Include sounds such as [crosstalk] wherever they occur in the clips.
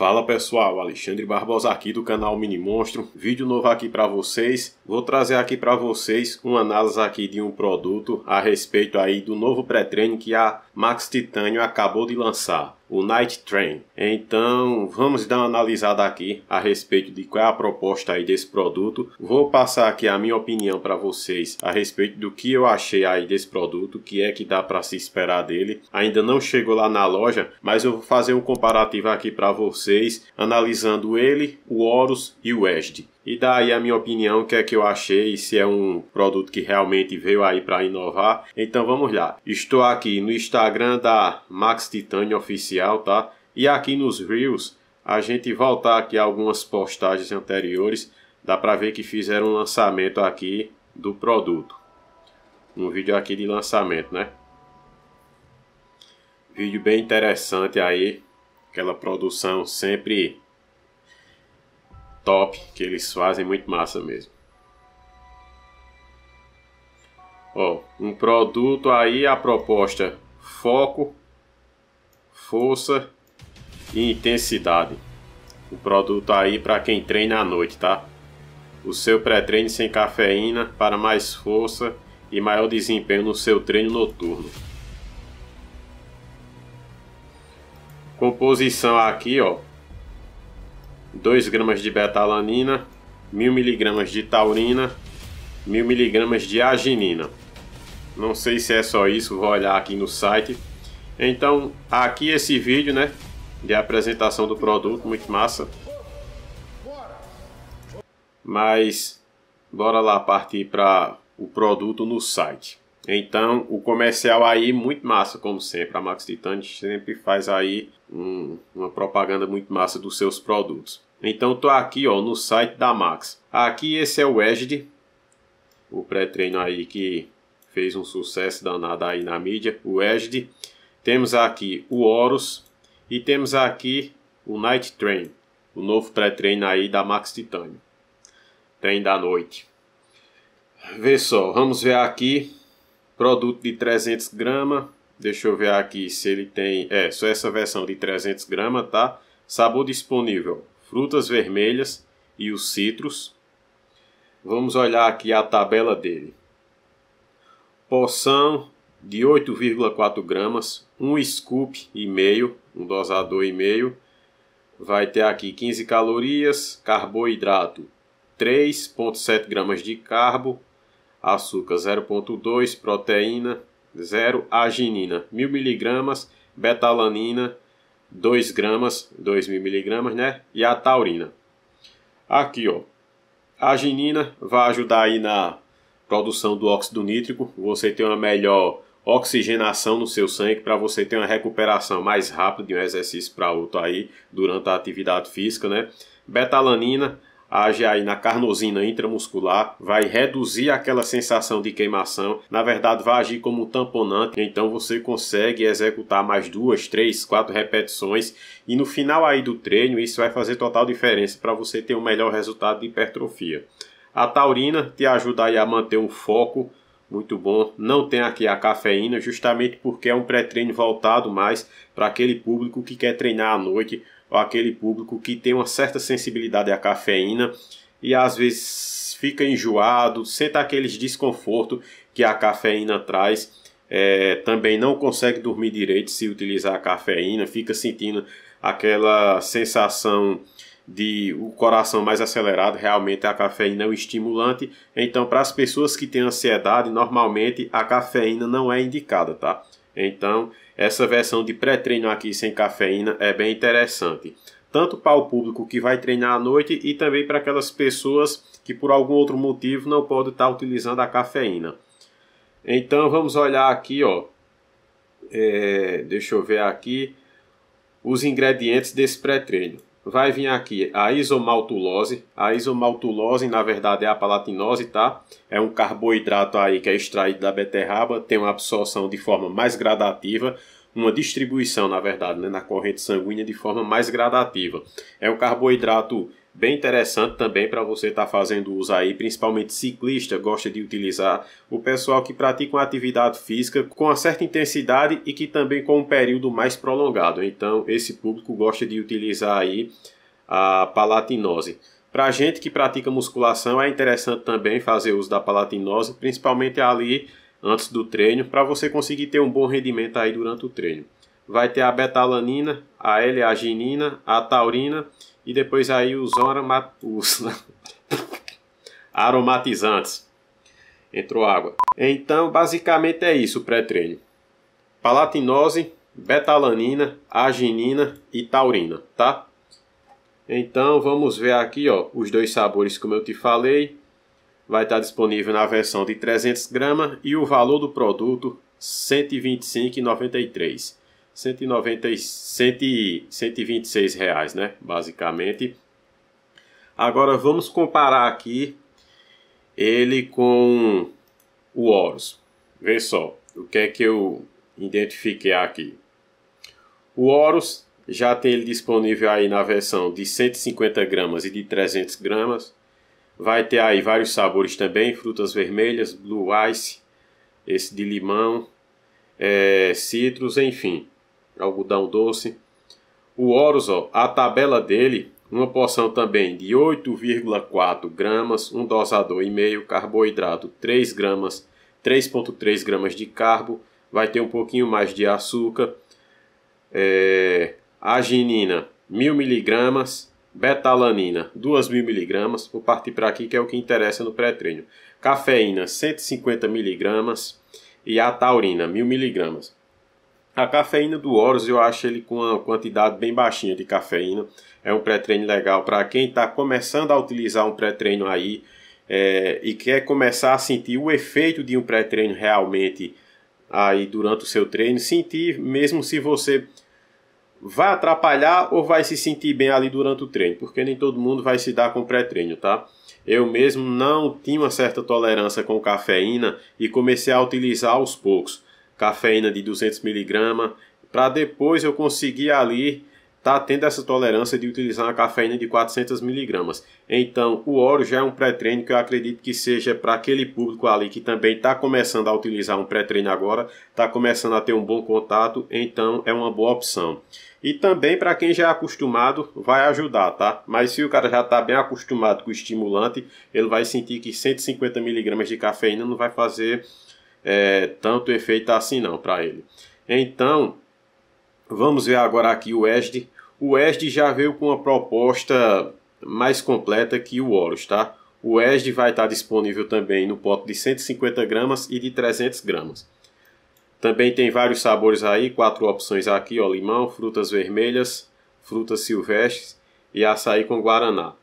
Fala pessoal, Alexandre Barbosa aqui do canal Mini Monstro, vídeo novo aqui para vocês. Vou trazer aqui para vocês uma análise aqui de um produto a respeito aí do novo pré-treino que a Max Titânio acabou de lançar, o Night Train. Então, vamos dar uma analisada aqui a respeito de qual é a proposta aí desse produto. Vou passar aqui a minha opinião para vocês a respeito do que eu achei aí desse produto, o que é que dá para se esperar dele. Ainda não chegou lá na loja, mas eu vou fazer um comparativo aqui para vocês, analisando ele, o Horus e o Edge e daí a minha opinião, o que é que eu achei, se é um produto que realmente veio aí para inovar. Então vamos lá. Estou aqui no Instagram da Max Titânio Oficial, tá? E aqui nos Reels, a gente voltar aqui algumas postagens anteriores, dá para ver que fizeram um lançamento aqui do produto. Um vídeo aqui de lançamento, né? Vídeo bem interessante aí, aquela produção sempre top que eles fazem, muito massa mesmo. Ó, um produto aí, a proposta foco, força e intensidade. O produto aí para quem treina à noite, tá? O seu pré-treino sem cafeína para mais força e maior desempenho no seu treino noturno. Composição aqui, ó, 2 gramas de betalanina, 1000 miligramas de taurina, 1000 miligramas de arginina. Não sei se é só isso, vou olhar aqui no site. Então, aqui esse vídeo, né, de apresentação do produto, muito massa. Mas bora lá partir para o produto no site. Então, o comercial aí, muito massa, como sempre. A Max Titan sempre faz aí um, uma propaganda muito massa dos seus produtos. Então, estou aqui ó, no site da Max. Aqui esse é o Edge, o pré-treino aí que fez um sucesso danado aí na mídia, o Edge. Temos aqui o Horus e temos aqui o Night Train, o novo pré-treino aí da Max Titânio. tem da noite. Vê só, vamos ver aqui Produto de 300 gramas. Deixa eu ver aqui se ele tem. É, só essa versão de 300 gramas, tá? Sabor disponível: frutas vermelhas e os citros. Vamos olhar aqui a tabela dele. Poção de 8,4 gramas, um scoop e meio, um dosador e meio. Vai ter aqui 15 calorias, carboidrato 3,7 gramas de carbo, açúcar 0,2, proteína 0, arginina 1000 mg, betalanina 2 gramas, 2000 mg, né? E a taurina. Aqui, ó. A arginina vai ajudar aí na produção do óxido nítrico, você tem uma melhor oxigenação no seu sangue para você ter uma recuperação mais rápida de um exercício para outro aí durante a atividade física, né? Betalanina age aí na carnosina intramuscular, vai reduzir aquela sensação de queimação, na verdade vai agir como um tamponante, então você consegue executar mais duas, três, quatro repetições e no final aí do treino isso vai fazer total diferença para você ter um melhor resultado de hipertrofia. A taurina te ajuda aí a manter um foco muito bom. Não tem aqui a cafeína, justamente porque é um pré-treino voltado mais para aquele público que quer treinar à noite aquele público que tem uma certa sensibilidade à cafeína e às vezes fica enjoado, sente aqueles desconforto que a cafeína traz. É, também não consegue dormir direito se utilizar a cafeína, fica sentindo aquela sensação de o coração mais acelerado, realmente a cafeína é um estimulante. Então, para as pessoas que têm ansiedade, normalmente a cafeína não é indicada, tá? Então, essa versão de pré-treino aqui sem cafeína é bem interessante, tanto para o público que vai treinar à noite e também para aquelas pessoas que por algum outro motivo não podem estar utilizando a cafeína. Então vamos olhar aqui, ó. É, deixa eu ver aqui os ingredientes desse pré-treino vai vir aqui a isomaltulose. A isomaltulose, na verdade, é a palatinose, tá? É um carboidrato aí que é extraído da beterraba, tem uma absorção de forma mais gradativa, uma distribuição, na verdade, né, na corrente sanguínea de forma mais gradativa. É um carboidrato bem interessante também para você estar tá fazendo uso aí, principalmente ciclista, gosta de utilizar o pessoal que pratica uma atividade física com uma certa intensidade e que também com um período mais prolongado. Então, esse público gosta de utilizar aí a palatinose. Para a gente que pratica musculação, é interessante também fazer uso da palatinose, principalmente ali antes do treino, para você conseguir ter um bom rendimento aí durante o treino. Vai ter a betalanina, a L-arginina, a taurina e depois aí os, os [laughs] aromatizantes. Entrou água. Então, basicamente é isso o pré-treino. Palatinose, betalanina, arginina e taurina, tá? Então, vamos ver aqui, ó, os dois sabores como eu te falei. Vai estar disponível na versão de 300 gramas e o valor do produto R$ 125,93. 190, 100, 126 reais, né? Basicamente. Agora vamos comparar aqui ele com o Horus. Vê só o que é que eu identifiquei aqui. O Horus já tem ele disponível aí na versão de 150 gramas e de 300 gramas. Vai ter aí vários sabores também, frutas vermelhas, blue ice, esse de limão, é, eh, citros, enfim algodão doce. O Oruzol, a tabela dele, uma porção também de 8,4 gramas, um dosador e meio, carboidrato 3 gramas, 3,3 gramas de carbo, vai ter um pouquinho mais de açúcar, é, arginina 1000 miligramas, betalanina 2000 miligramas, vou partir para aqui que é o que interessa no pré-treino, cafeína 150 miligramas e a taurina 1000 miligramas. A cafeína do Horus eu acho ele com uma quantidade bem baixinha de cafeína. É um pré-treino legal para quem está começando a utilizar um pré-treino aí é, e quer começar a sentir o efeito de um pré-treino realmente aí durante o seu treino. Sentir mesmo se você vai atrapalhar ou vai se sentir bem ali durante o treino, porque nem todo mundo vai se dar com pré-treino, tá? Eu mesmo não tinha uma certa tolerância com cafeína e comecei a utilizar aos poucos cafeína de 200mg, para depois eu conseguir ali tá tendo essa tolerância de utilizar a cafeína de 400mg. Então, o óleo já é um pré-treino que eu acredito que seja para aquele público ali que também está começando a utilizar um pré-treino agora, está começando a ter um bom contato, então é uma boa opção. E também para quem já é acostumado, vai ajudar, tá? Mas se o cara já está bem acostumado com o estimulante, ele vai sentir que 150mg de cafeína não vai fazer é, tanto efeito assim não para ele. Então, vamos ver agora aqui o ESD. O ESD já veio com uma proposta mais completa que o oros tá? O ESD vai estar tá disponível também no pote de 150 gramas e de 300 gramas. Também tem vários sabores aí, quatro opções aqui, ó, limão, frutas vermelhas, frutas silvestres e açaí com guaraná.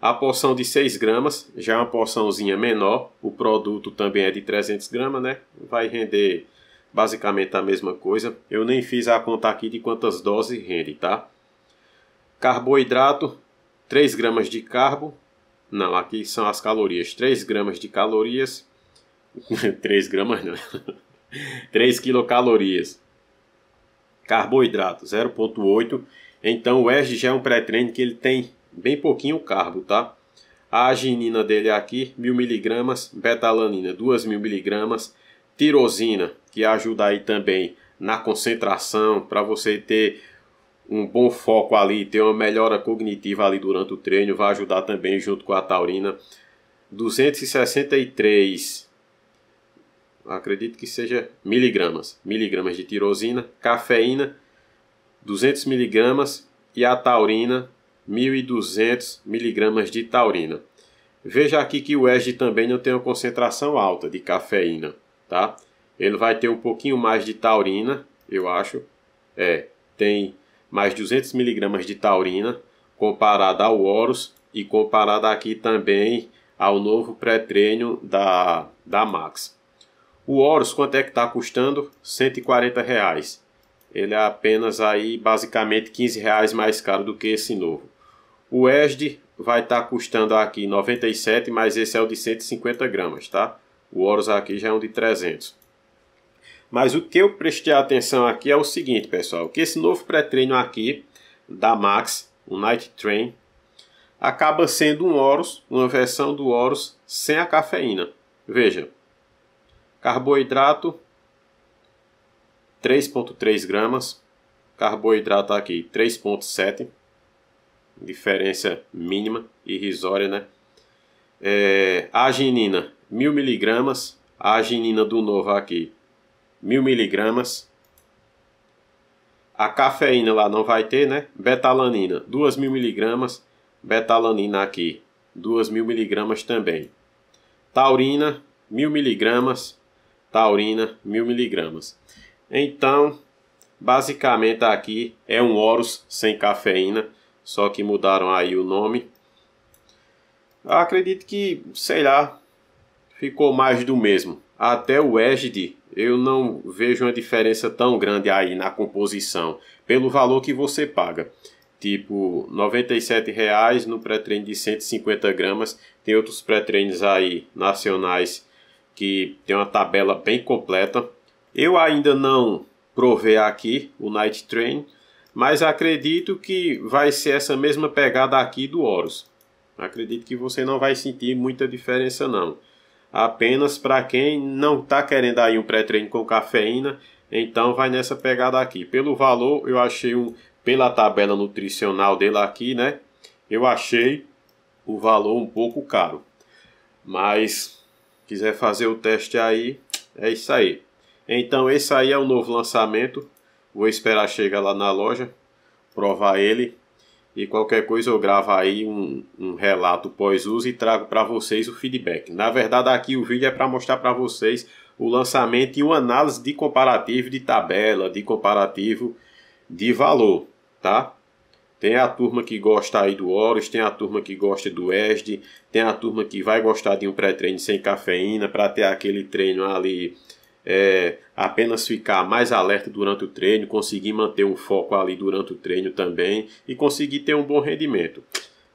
A porção de 6 gramas já é uma porçãozinha menor. O produto também é de 300 gramas, né? Vai render basicamente a mesma coisa. Eu nem fiz a conta aqui de quantas doses rende, tá? Carboidrato, 3 gramas de carbo. Não, aqui são as calorias. 3 gramas de calorias. 3 [laughs] gramas não. 3 [laughs] quilocalorias. Carboidrato, 0,8. Então o ESG já é um pré-treino que ele tem bem pouquinho carbo, tá? A arginina dele é aqui, 1000mg, betalanina 2000mg, tirosina, que ajuda aí também na concentração, para você ter um bom foco ali, ter uma melhora cognitiva ali durante o treino, vai ajudar também junto com a taurina. 263, acredito que seja miligramas, miligramas de tirosina, cafeína, 200 miligramas e a taurina, 1.200 miligramas de taurina. Veja aqui que o Edge também não tem uma concentração alta de cafeína, tá? Ele vai ter um pouquinho mais de taurina, eu acho. É, tem mais 200 miligramas de taurina comparada ao Horus e comparada aqui também ao novo pré-treino da, da Max. O Horus, quanto é que está custando? 140. Reais ele é apenas aí basicamente 15 reais mais caro do que esse novo. O ESD vai estar tá custando aqui 97, mas esse é o de 150 gramas, tá? O Horus aqui já é um de 300. Mas o que eu prestei atenção aqui é o seguinte, pessoal, que esse novo pré-treino aqui da Max, o Night Train, acaba sendo um Horus, uma versão do Horus sem a cafeína. Veja, carboidrato 3,3 gramas, carboidrato aqui 3,7, diferença mínima, irrisória, né? É, arginina 1000 miligramas, arginina do novo aqui 1000 miligramas. A cafeína lá não vai ter, né? Betalanina 2000 miligramas, betalanina aqui 2000 miligramas também. Taurina 1000 miligramas, taurina 1000 miligramas. Então, basicamente aqui é um Horus sem cafeína, só que mudaram aí o nome. Eu acredito que, sei lá, ficou mais do mesmo. Até o Egid eu não vejo uma diferença tão grande aí na composição, pelo valor que você paga. Tipo, R$ 97,00 no pré-treino de 150 gramas. Tem outros pré-treinos aí nacionais que tem uma tabela bem completa. Eu ainda não provei aqui o Night Train, mas acredito que vai ser essa mesma pegada aqui do Horus. Acredito que você não vai sentir muita diferença não. Apenas para quem não está querendo aí um pré-treino com cafeína, então vai nessa pegada aqui. Pelo valor, eu achei um pela tabela nutricional dele aqui, né? Eu achei o valor um pouco caro. Mas quiser fazer o teste aí, é isso aí. Então esse aí é o novo lançamento. Vou esperar chegar lá na loja, provar ele e qualquer coisa eu gravo aí um, um relato pós-uso e trago para vocês o feedback. Na verdade, aqui o vídeo é para mostrar para vocês o lançamento e uma análise de comparativo de tabela, de comparativo de valor, tá? Tem a turma que gosta aí do Horus, tem a turma que gosta do ESD, tem a turma que vai gostar de um pré-treino sem cafeína para ter aquele treino ali é, apenas ficar mais alerta durante o treino, conseguir manter um foco ali durante o treino também e conseguir ter um bom rendimento.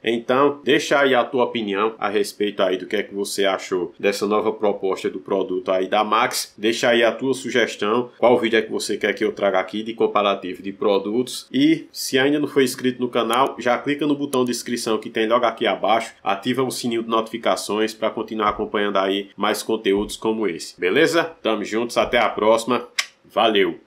Então, deixa aí a tua opinião a respeito aí do que é que você achou dessa nova proposta do produto aí da Max. Deixa aí a tua sugestão, qual vídeo é que você quer que eu traga aqui de comparativo de produtos. E se ainda não foi inscrito no canal, já clica no botão de inscrição que tem logo aqui abaixo, ativa o sininho de notificações para continuar acompanhando aí mais conteúdos como esse. Beleza? Tamo juntos, até a próxima. Valeu!